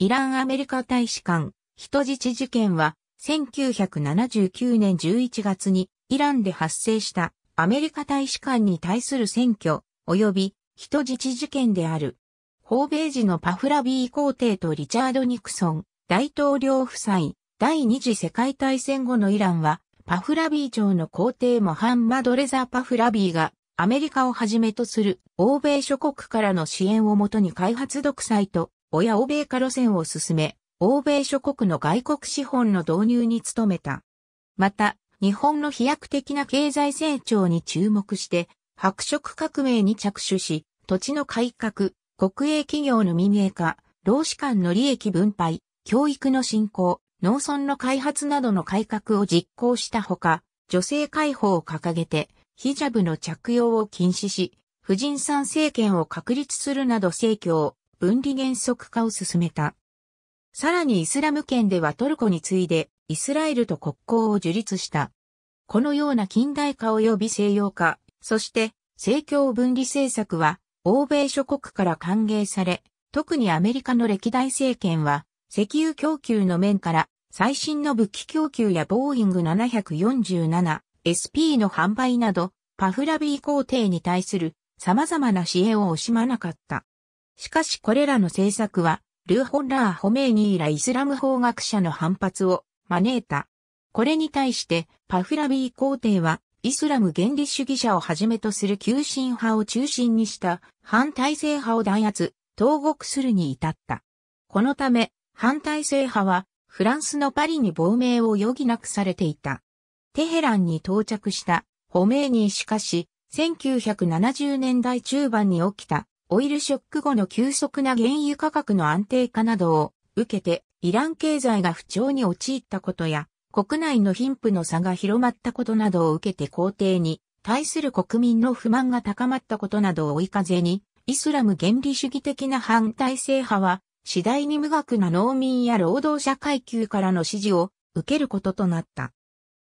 イランアメリカ大使館、人質事件は、1979年11月にイランで発生したアメリカ大使館に対する選挙及び人質事件である。訪米時のパフラビー皇帝とリチャード・ニクソン大統領夫妻第二次世界大戦後のイランはパフラビー朝の皇帝モハンマド・レザ・パフラビーがアメリカをはじめとする欧米諸国からの支援をもとに開発独裁と親欧米化路線を進め、欧米諸国の外国資本の導入に努めた。また、日本の飛躍的な経済成長に注目して、白色革命に着手し、土地の改革、国営企業の民営化、労使間の利益分配、教育の振興、農村の開発などの改革を実行したほか、女性解放を掲げて、ヒジャブの着用を禁止し、婦人参政権を確立するなど政教、分離原則化を進めた。さらにイスラム圏ではトルコに次いでイスラエルと国交を樹立した。このような近代化及び西洋化、そして政教分離政策は欧米諸国から歓迎され、特にアメリカの歴代政権は石油供給の面から最新の武器供給やボーイング 747SP の販売などパフラビー皇帝に対する様々な支援を惜しまなかった。しかしこれらの政策は、ルーホン・ラー・ホメイニーらイスラム法学者の反発を招いた。これに対してパフラビー皇帝はイスラム原理主義者をはじめとする急進派を中心にした反体制派を弾圧、投獄するに至った。このため反体制派はフランスのパリに亡命を余儀なくされていた。テヘランに到着したホメイニーしかし1970年代中盤に起きたオイルショック後の急速な原油価格の安定化などを受けて、イラン経済が不調に陥ったことや、国内の貧富の差が広まったことなどを受けて皇帝に対する国民の不満が高まったことなどを追い風に、イスラム原理主義的な反体制派は、次第に無学な農民や労働者階級からの支持を受けることとなった。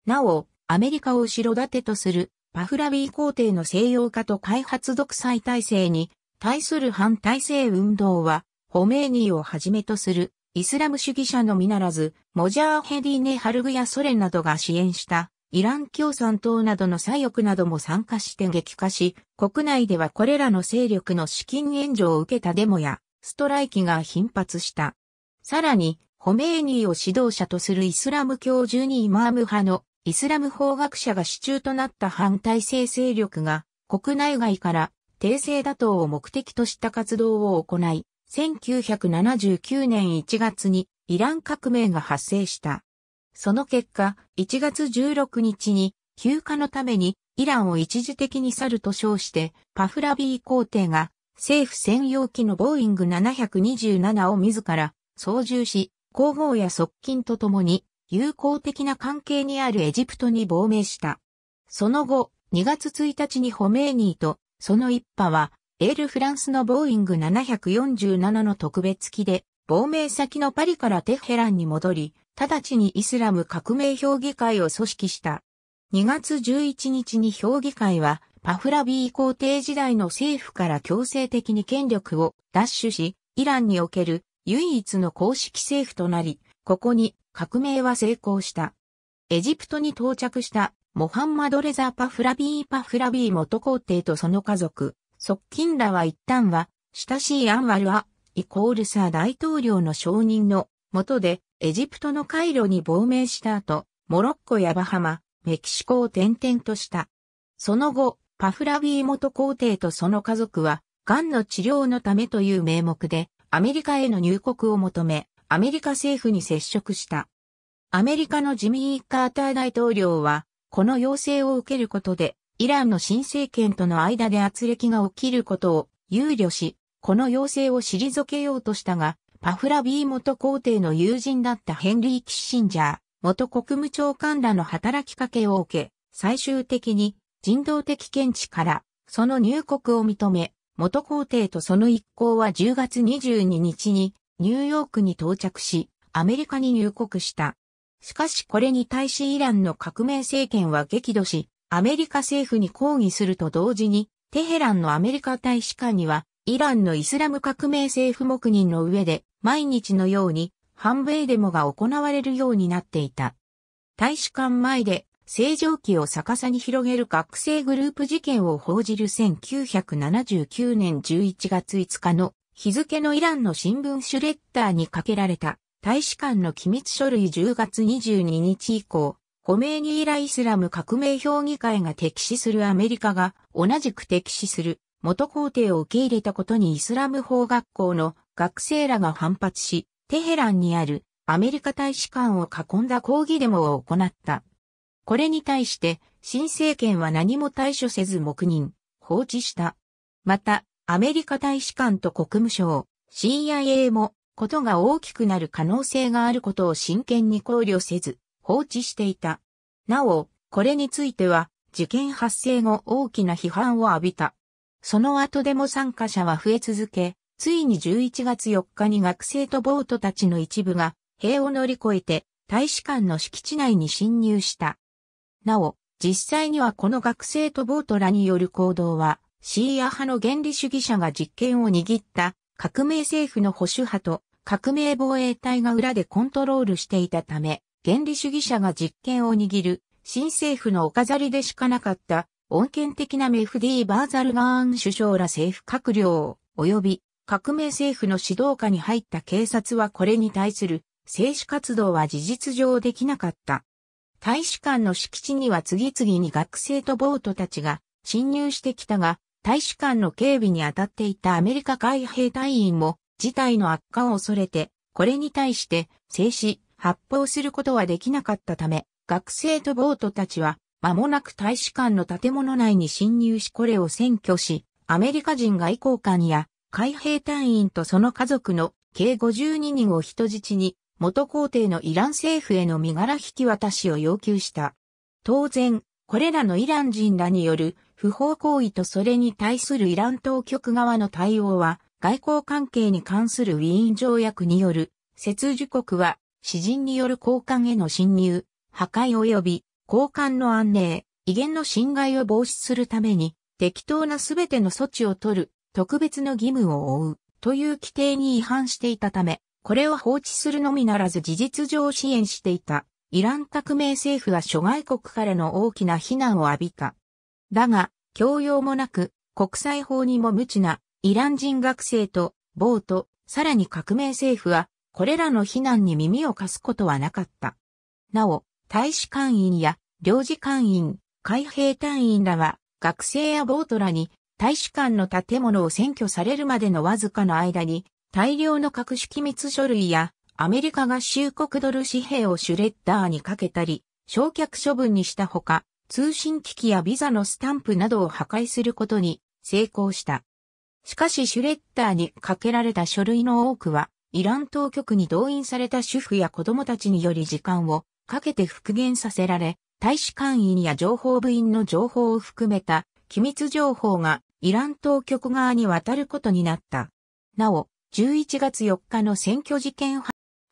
なお、アメリカを後ろ盾とするパフラビー皇帝の西洋化と開発独裁体制に対する反体制運動は、ホメーニーをはじめとするイスラム主義者のみならず、モジャーヘディネ・ハルグやソ連などが支援したイラン共産党などの左翼なども参加して激化し、国内ではこれらの勢力の資金援助を受けたデモやストライキが頻発した。さらに、ホメーニーを指導者とするイスラム教ュニイマーム派のイスラム法学者が支柱となった反体制勢力が国内外から帝政打倒を目的とした活動を行い、1979年1月にイラン革命が発生した。その結果、1月16日に休暇のためにイランを一時的に去ると称して、パフラビー皇帝が政府専用機のボーイング727を自ら操縦し、皇后や側近と共に友好的な関係にあるエジプトに亡命した。その後、2月1日にホメーニーとその一派は、エールフランスのボーイング747の特別機で、亡命先のパリからテヘランに戻り、直ちにイスラム革命評議会を組織した。2月11日に評議会は、パフラビー皇帝時代の政府から強制的に権力を奪取し、イランにおける唯一の公式政府となり、ここに革命は成功した。エジプトに到着したモハンマド・レザ・パフラビー・パフラビー元皇帝とその家族、側近らは一旦は、親しいアンワルア、イコールサー大統領の承認の下で、エジプトのカイロに亡命した後、モロッコやバハマ、メキシコを転々とした。その後、パフラビー元皇帝とその家族は、癌の治療のためという名目で、アメリカへの入国を求め、アメリカ政府に接触した。アメリカのジミー・カーター大統領は、この要請を受けることで、イランの新政権との間で圧力が起きることを憂慮し、この要請を退けようとしたが、パフラビー元皇帝の友人だったヘンリー・キッシンジャー、元国務長官らの働きかけを受け、最終的に人道的見地からその入国を認め、元皇帝とその一行は10月22日にニューヨークに到着し、アメリカに入国した。しかしこれに対しイランの革命政権は激怒し、アメリカ政府に抗議すると同時に、テヘランのアメリカ大使館には、イランのイスラム革命政府黙認の上で、毎日のように、反米デモが行われるようになっていた。大使館前で、正常期を逆さに広げる学生グループ事件を報じる1979年11月5日の日付のイランの新聞シュレッダーにかけられた大使館の機密書類10月22日以降、ホメーニーライスラム革命評議会が敵視するアメリカが同じく敵視する元皇帝を受け入れたことにイスラム法学校の学生らが反発し、テヘランにあるアメリカ大使館を囲んだ抗議デモを行った。これに対して新政権は何も対処せず黙認、放置した。また、アメリカ大使館と国務省、CIA もことが大きくなる可能性があることを真剣に考慮せず、放置していた。なお、これについては、事件発生後大きな批判を浴びた。その後でも参加者は増え続け、ついに11月4日に学生とボートたちの一部が、塀を乗り越えて、大使館の敷地内に侵入した。なお、実際にはこの学生とボートらによる行動は、シーア派の原理主義者が実権を握った革命政府の保守派と革命防衛隊が裏でコントロールしていたため、原理主義者が実権を握る新政府のお飾りでしかなかった穏健的なメフディー・バーザルガーン首相ら政府閣僚及び革命政府の指導下に入った警察はこれに対する政治活動は事実上できなかった。大使館の敷地には次々に学生とボートたちが侵入してきたが、大使館の警備に当たっていたアメリカ海兵隊員も事態の悪化を恐れて、これに対して制止、発砲することはできなかったため、学生とボートたちは間もなく大使館の建物内に侵入しこれを占拠し、アメリカ人外交官や海兵隊員とその家族の計52人を人質に元皇帝のイラン政府への身柄引き渡しを要求した。当然、これらのイラン人らによる不法行為とそれに対するイラン当局側の対応は、外交関係に関するウィーン条約による、接受国は、詩人による交換への侵入、破壊及び、交換の安寧、威厳の侵害を防止するために、適当なすべての措置を取る、特別の義務を負う、という規定に違反していたため、これを放置するのみならず事実上支援していた、イラン革命政府は諸外国からの大きな非難を浴びた。だが、教養もなく、国際法にも無知なイラン人学生と、暴徒、さらに革命政府は、これらの非難に耳を貸すことはなかった。なお、大使館員や領事館員、海兵隊員らは、学生や暴徒らに、大使館の建物を占拠されるまでのわずかの間に、大量の格式密書類や、アメリカ合衆国ドル紙幣をシュレッダーにかけたり、焼却処分にしたほか、通信機器やビザのスタンプなどを破壊することに成功した。しかしシュレッダーにかけられた書類の多くは、イラン当局に動員された主婦や子供たちにより時間をかけて復元させられ、大使館員や情報部員の情報を含めた機密情報がイラン当局側に渡ることになった。なお、11月4日の選挙事件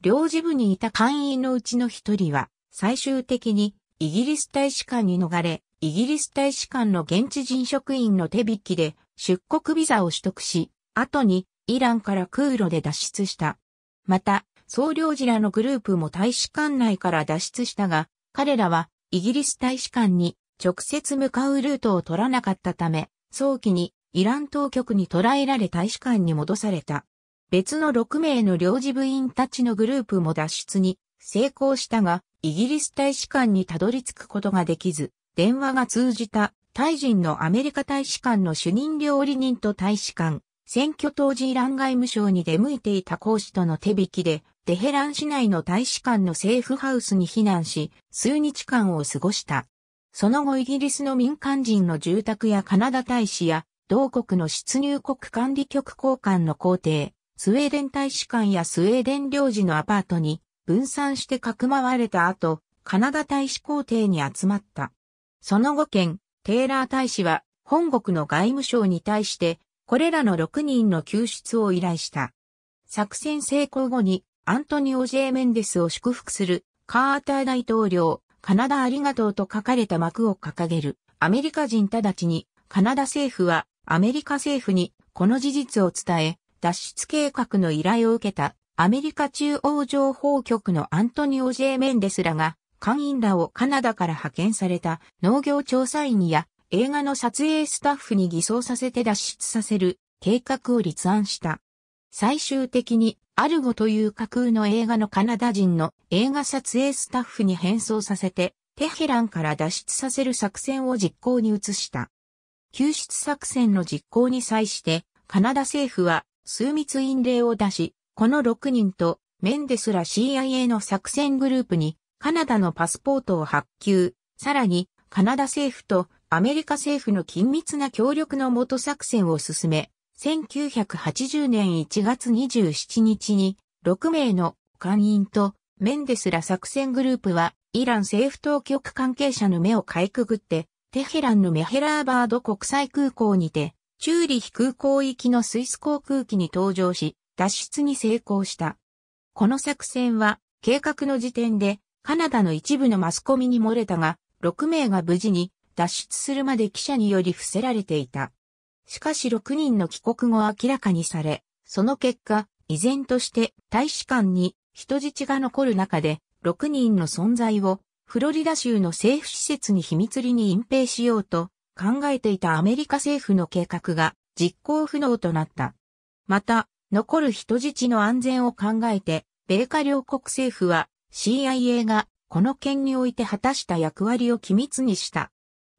領事部にいた会員のうちの一人は最終的にイギリス大使館に逃れ、イギリス大使館の現地人職員の手引きで出国ビザを取得し、後にイランから空路で脱出した。また、総領事らのグループも大使館内から脱出したが、彼らはイギリス大使館に直接向かうルートを取らなかったため、早期にイラン当局に捕らえられ大使館に戻された。別の6名の領事部員たちのグループも脱出に成功したが、イギリス大使館にたどり着くことができず、電話が通じた、タイ人のアメリカ大使館の主任料理人と大使館、選挙当時イラン外務省に出向いていた講師との手引きで、テヘラン市内の大使館の政府ハウスに避難し、数日間を過ごした。その後イギリスの民間人の住宅やカナダ大使や、同国の出入国管理局交換の皇帝、スウェーデン大使館やスウェーデン領事のアパートに分散してかくまわれた後、カナダ大使皇帝に集まった。その後県、テイラー大使は本国の外務省に対して、これらの6人の救出を依頼した。作戦成功後にアントニオ・ジェー・メンデスを祝福するカーター大統領、カナダありがとうと書かれた幕を掲げるアメリカ人直ちにカナダ政府はアメリカ政府にこの事実を伝え脱出計画の依頼を受けたアメリカ中央情報局のアントニオ・ジェーメンデスらが、会員らをカナダから派遣された農業調査員や映画の撮影スタッフに偽装させて脱出させる計画を立案した。最終的にアルゴという架空の映画のカナダ人の映画撮影スタッフに変装させてテヘランから脱出させる作戦を実行に移した。救出作戦の実行に際してカナダ政府は数密院令を出しこの6人とメンデスら CIA の作戦グループにカナダのパスポートを発給、さらにカナダ政府とアメリカ政府の緊密な協力のもと作戦を進め、1980年1月27日に6名の官員とメンデスら作戦グループはイラン政府当局関係者の目をかいくぐってテヘランのメヘラーバード国際空港にてチューリヒ空港行きのスイス航空機に搭乗し脱出に成功した。この作戦は、計画の時点で、カナダの一部のマスコミに漏れたが、6名が無事に脱出するまで記者により伏せられていた。しかし6人の帰国後明らかにされ、その結果、依然として大使館に人質が残る中で、6人の存在をフロリダ州の政府施設に秘密裏に隠蔽しようと考えていたアメリカ政府の計画が実行不能となった。また、残る人質の安全を考えて、米華両国政府は CIA がこの件において果たした役割を機密にした。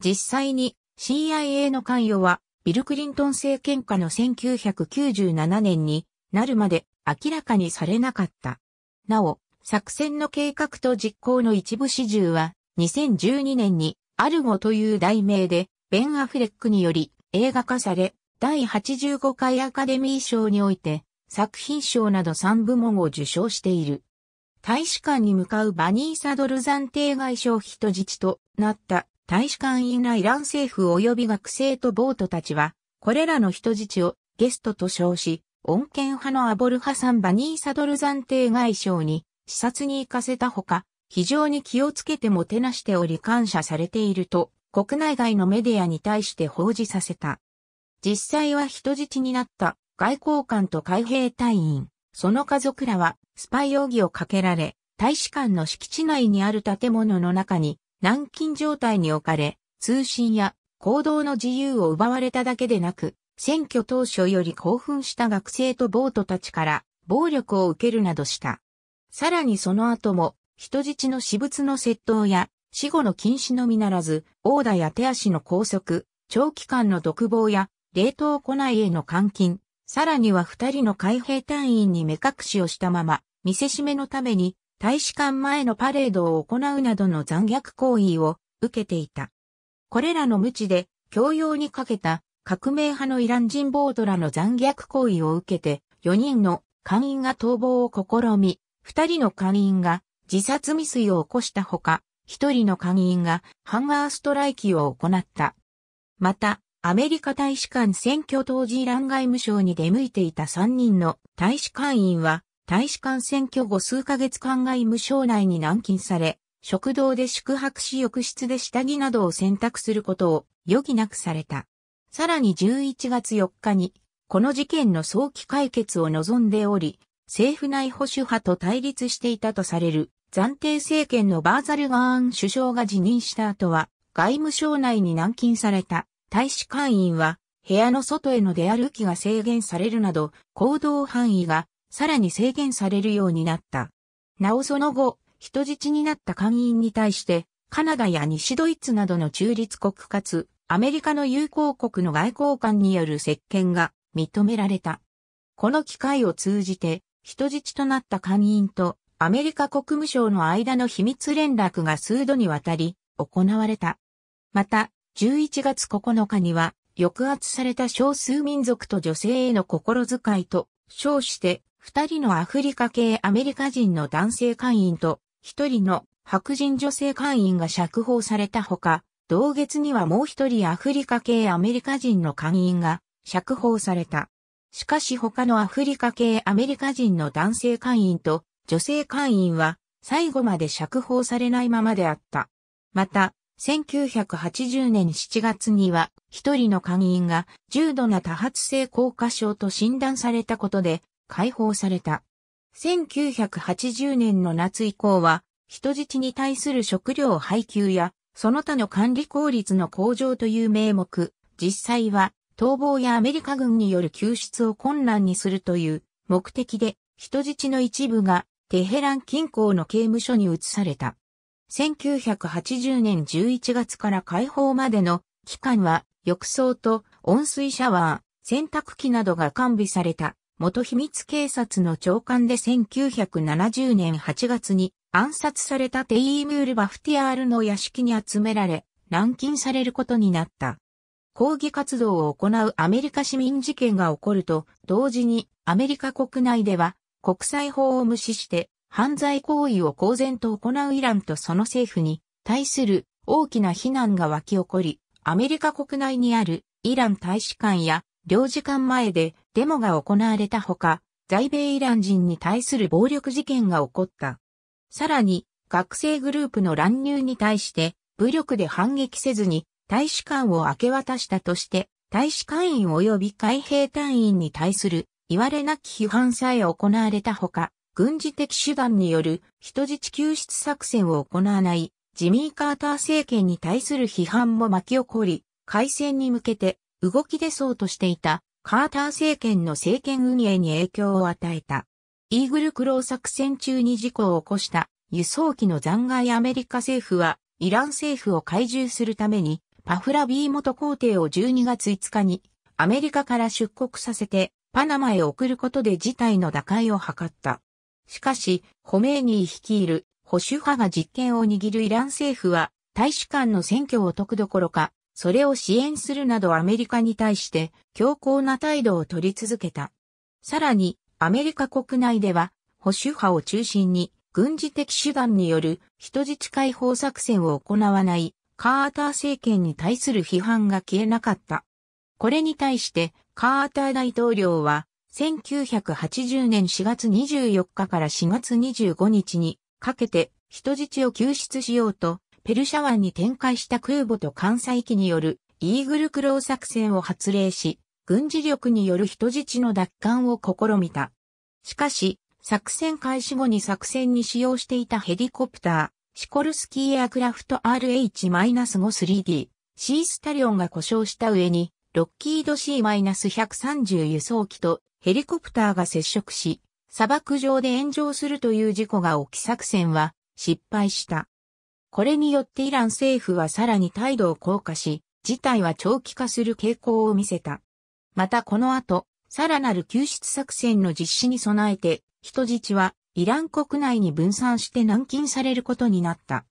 実際に CIA の関与はビル・クリントン政権下の1997年になるまで明らかにされなかった。なお、作戦の計画と実行の一部始終は2012年にアルゴという題名でベン・アフレックにより映画化され第85回アカデミー賞において、作品賞など3部門を受賞している。大使館に向かうバニーサドル暫定外相人質となった大使館イ内乱政府及び学生とボートたちは、これらの人質をゲストと称し、穏健派のアボルハサン・バニーサドル暫定外相に視察に行かせたほか、非常に気をつけてもてなしており感謝されていると、国内外のメディアに対して報じさせた。実際は人質になった外交官と海兵隊員、その家族らはスパイ容疑をかけられ、大使館の敷地内にある建物の中に軟禁状態に置かれ、通信や行動の自由を奪われただけでなく、選挙当初より興奮した学生とボートたちから暴力を受けるなどした。さらにその後も、人質の私物の窃盗や、死後の禁止のみならず、殴打や手足の拘束、長期間の独房や、冷凍庫内への監禁、さらには二人の海兵隊員に目隠しをしたまま、見せしめのために大使館前のパレードを行うなどの残虐行為を受けていた。これらの無知で教養にかけた革命派のイラン人ボードらの残虐行為を受けて4人の官員が逃亡を試み、2人の官員が自殺未遂を起こしたほか、1人の官員がハンガーストライキを行った。また、アメリカ大使館選挙当時イラン外務省に出向いていた3人の大使館員は、大使館選挙後数ヶ月間外務省内に軟禁され、食堂で宿泊し浴室で下着などを選択することを余儀なくされた。さらに11月4日に、この事件の早期解決を望んでおり、政府内保守派と対立していたとされる暫定政権のバーザルガーン首相が辞任した後は、外務省内に軟禁された。大使館員は部屋の外への出歩きが制限されるなど行動範囲がさらに制限されるようになった。なおその後、人質になった官員に対してカナダや西ドイツなどの中立国かつアメリカの友好国の外交官による接見が認められた。この機会を通じて人質となった官員とアメリカ国務省の間の秘密連絡が数度にわたり行われた。また、11月9日には、抑圧された少数民族と女性への心遣いと称して、二人のアフリカ系アメリカ人の男性会員と、一人の白人女性会員が釈放されたほか、同月にはもう一人アフリカ系アメリカ人の会員が釈放された。しかし他のアフリカ系アメリカ人の男性会員と女性会員は最後まで釈放されないままであった。また、1980年7月には、一人の会員が重度な多発性硬化症と診断されたことで解放された。1980年の夏以降は、人質に対する食料配給や、その他の管理効率の向上という名目、実際は逃亡やアメリカ軍による救出を困難にするという目的で、人質の一部がテヘラン近郊の刑務所に移された。1980年11月から開放までの期間は浴槽と温水シャワー、洗濯機などが完備された元秘密警察の長官で1970年8月に暗殺されたテイームール・バフティアールの屋敷に集められ、軟禁されることになった。抗議活動を行うアメリカ市民事件が起こると、同時にアメリカ国内では国際法を無視して犯罪行為を公然と行うイランとその政府に対する大きな非難が湧き起こり、アメリカ国内にあるイラン大使館や領事館前でデモが行われたほか、在米イラン人に対する暴力事件が起こった。さらに、学生グループの乱入に対して武力で反撃せずに大使館を明け渡したとして、大使館員及び海兵隊員に対する言われなき批判さえ行われたほか、軍事的手段による人質救出作戦を行わないジミー・カーター政権に対する批判も巻き起こり、開戦に向けて動き出そうとしていたカーター政権の政権運営に影響を与えた。イーグルクロー作戦中に事故を起こした輸送機の残骸アメリカ政府はイラン政府を懐柔するためにパフラビー元皇帝を12月5日にアメリカから出国させてパナマへ送ることで事態の打開を図った。しかし、ホメーニー率いる保守派が実権を握るイラン政府は、大使館の選挙を解くどころか、それを支援するなどアメリカに対して強硬な態度を取り続けた。さらに、アメリカ国内では、保守派を中心に、軍事的手段による人質解放作戦を行わないカーター政権に対する批判が消えなかった。これに対してカーター大統領は1980年4月24日から4月25日にかけて人質を救出しようと、ペルシャ湾に展開した空母と艦載機によるイーグルクロー作戦を発令し、軍事力による人質の奪還を試みた。しかし、作戦開始後に作戦に使用していたヘリコプター、シコルスキーエアクラフト RH-53D、シースタリオンが故障した上に、ロッキード C-130 輸送機とヘリコプターが接触し、砂漠上で炎上するという事故が起き作戦は失敗した。これによってイラン政府はさらに態度を硬化し、事態は長期化する傾向を見せた。またこの後、さらなる救出作戦の実施に備えて、人質はイラン国内に分散して軟禁されることになった。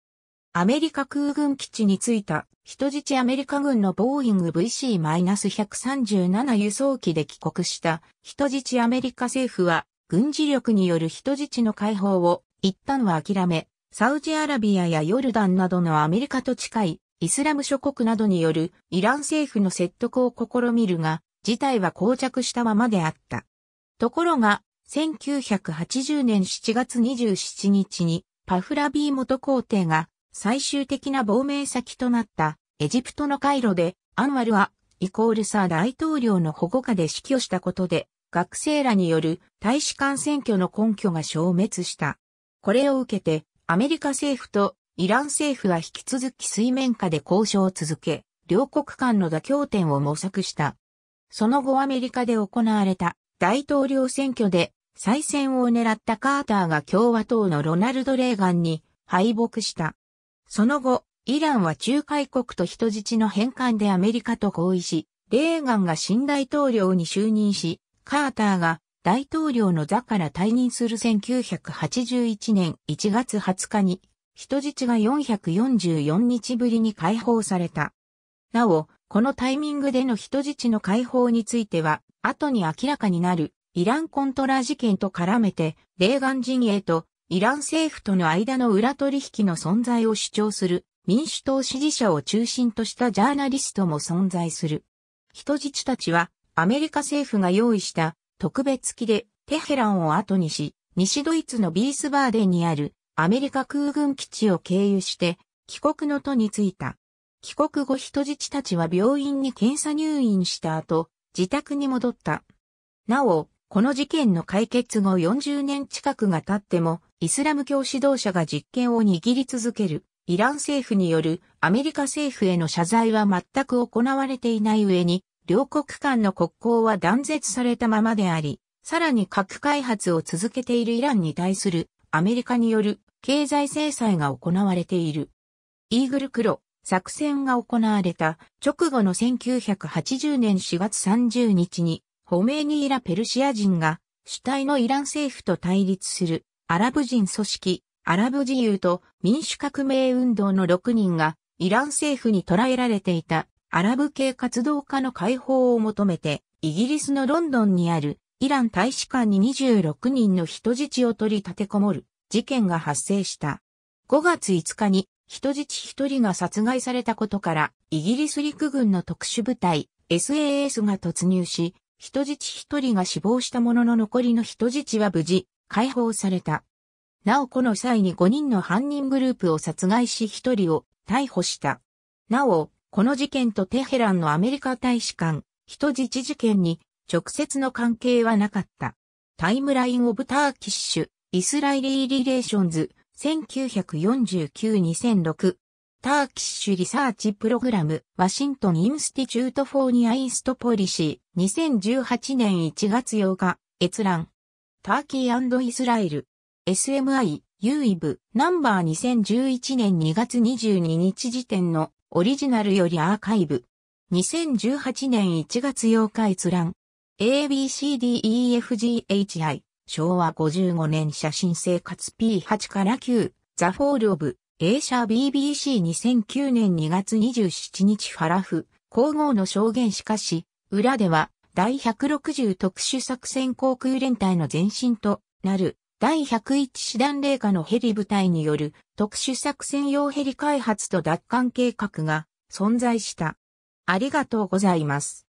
アメリカ空軍基地に着いた人質アメリカ軍のボーイング VC-137 輸送機で帰国した人質アメリカ政府は軍事力による人質の解放を一旦は諦め、サウジアラビアやヨルダンなどのアメリカと近いイスラム諸国などによるイラン政府の説得を試みるが、事態は膠着したままであった。ところが、1980年7月27日にパフラビー元皇帝が最終的な亡命先となったエジプトのカイロで、アンワルは、イコールサー大統領の保護下で指揮をしたことで、学生らによる大使館選挙の根拠が消滅した。これを受けて、アメリカ政府とイラン政府は引き続き水面下で交渉を続け、両国間の妥協点を模索した。その後アメリカで行われた大統領選挙で再選を狙ったカーターが共和党のロナルド・レーガンに敗北した。その後、イランは仲介国と人質の返還でアメリカと合意し、レーガンが新大統領に就任し、カーターが大統領の座から退任する1981年1月20日に、人質が444日ぶりに解放された。なお、このタイミングでの人質の解放については、後に明らかになるイランコントラ事件と絡めて、レーガン陣営とイラン政府との間の裏取引の存在を主張する民主党支持者を中心としたジャーナリストも存在する。人質たちはアメリカ政府が用意した特別機でテヘランを後にし、西ドイツのビースバーデンにあるアメリカ空軍基地を経由して帰国の途に着いた。帰国後人質たちは病院に検査入院した後、自宅に戻った。なお、この事件の解決後40年近くが経っても、イスラム教指導者が実権を握り続けるイラン政府によるアメリカ政府への謝罪は全く行われていない上に、両国間の国交は断絶されたままであり、さらに核開発を続けているイランに対するアメリカによる経済制裁が行われている。イーグル黒作戦が行われた直後の1980年4月30日に、ホメイニーラペルシア人が主体のイラン政府と対立するアラブ人組織、アラブ自由と民主革命運動の6人が、イラン政府に捕らえられていたアラブ系活動家の解放を求めて、イギリスのロンドンにあるイラン大使館に26人の人質を取り立てこもる事件が発生した。5月5日に人質1人が殺害されたことから、イギリス陸軍の特殊部隊 SAS が突入し、人質1人が死亡したものの残りの人質は無事、解放された。なおこの際に5人の犯人グループを殺害し1人を逮捕した。なお、この事件とテヘランのアメリカ大使館、人質事件に直接の関係はなかった。タイムライン・オブ・ターキッシュ、イスラエリー・リレーションズ、1949-2006。ターキッシュリサーチプログラム、ワシントンインスティチュートフォーニアインストポリシー、2018年1月8日、閲覧。ターキーイスラエル。SMI、UIV、ナンバー2011年2月22日時点のオリジナルよりアーカイブ。2018年1月8日閲覧。ABCDEFGHI、昭和55年写真生活 P8 から9、ザ・フォール・オブ、A 社 BBC2009 年2月27日ファラフ、皇后の証言しかし、裏では、第160特殊作戦航空連隊の前身となる第101師団霊下のヘリ部隊による特殊作戦用ヘリ開発と奪還計画が存在した。ありがとうございます。